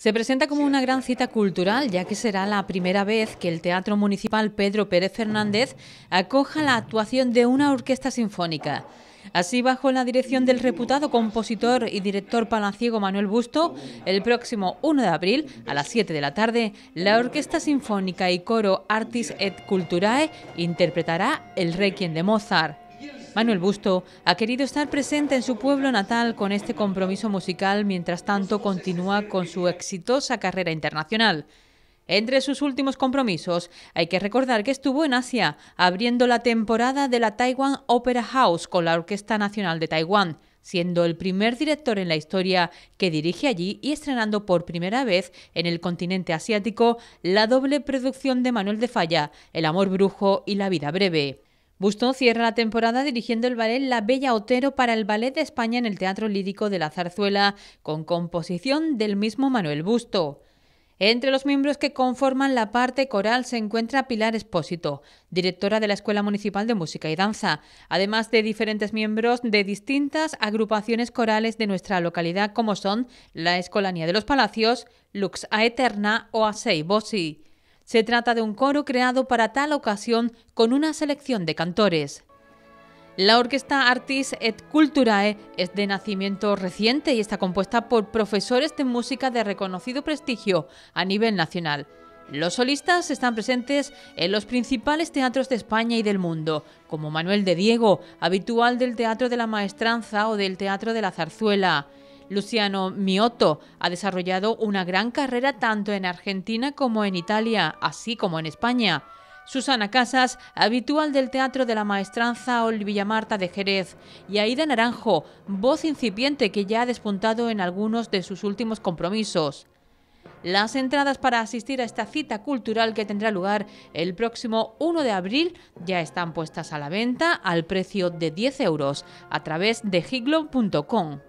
Se presenta como una gran cita cultural, ya que será la primera vez que el Teatro Municipal Pedro Pérez Fernández acoja la actuación de una orquesta sinfónica. Así, bajo la dirección del reputado compositor y director palaciego Manuel Busto, el próximo 1 de abril, a las 7 de la tarde, la Orquesta Sinfónica y Coro Artis et Culturae interpretará el Requiem de Mozart. Manuel Busto ha querido estar presente en su pueblo natal con este compromiso musical, mientras tanto continúa con su exitosa carrera internacional. Entre sus últimos compromisos, hay que recordar que estuvo en Asia, abriendo la temporada de la Taiwan Opera House con la Orquesta Nacional de Taiwán, siendo el primer director en la historia que dirige allí y estrenando por primera vez en el continente asiático la doble producción de Manuel de Falla, El amor brujo y La vida breve. Busto cierra la temporada dirigiendo el ballet La Bella Otero para el Ballet de España en el Teatro Lírico de la Zarzuela, con composición del mismo Manuel Busto. Entre los miembros que conforman la parte coral se encuentra Pilar Espósito, directora de la Escuela Municipal de Música y Danza, además de diferentes miembros de distintas agrupaciones corales de nuestra localidad, como son la Escolanía de los Palacios, Lux Aeterna o Asei Bossi. Se trata de un coro creado para tal ocasión con una selección de cantores. La orquesta Artis et Culturae es de nacimiento reciente y está compuesta por profesores de música de reconocido prestigio a nivel nacional. Los solistas están presentes en los principales teatros de España y del mundo, como Manuel de Diego, habitual del Teatro de la Maestranza o del Teatro de la Zarzuela. Luciano Miotto ha desarrollado una gran carrera tanto en Argentina como en Italia, así como en España. Susana Casas, habitual del Teatro de la Maestranza Olivia Marta de Jerez, y Aida Naranjo, voz incipiente que ya ha despuntado en algunos de sus últimos compromisos. Las entradas para asistir a esta cita cultural que tendrá lugar el próximo 1 de abril ya están puestas a la venta al precio de 10 euros a través de giglo.com.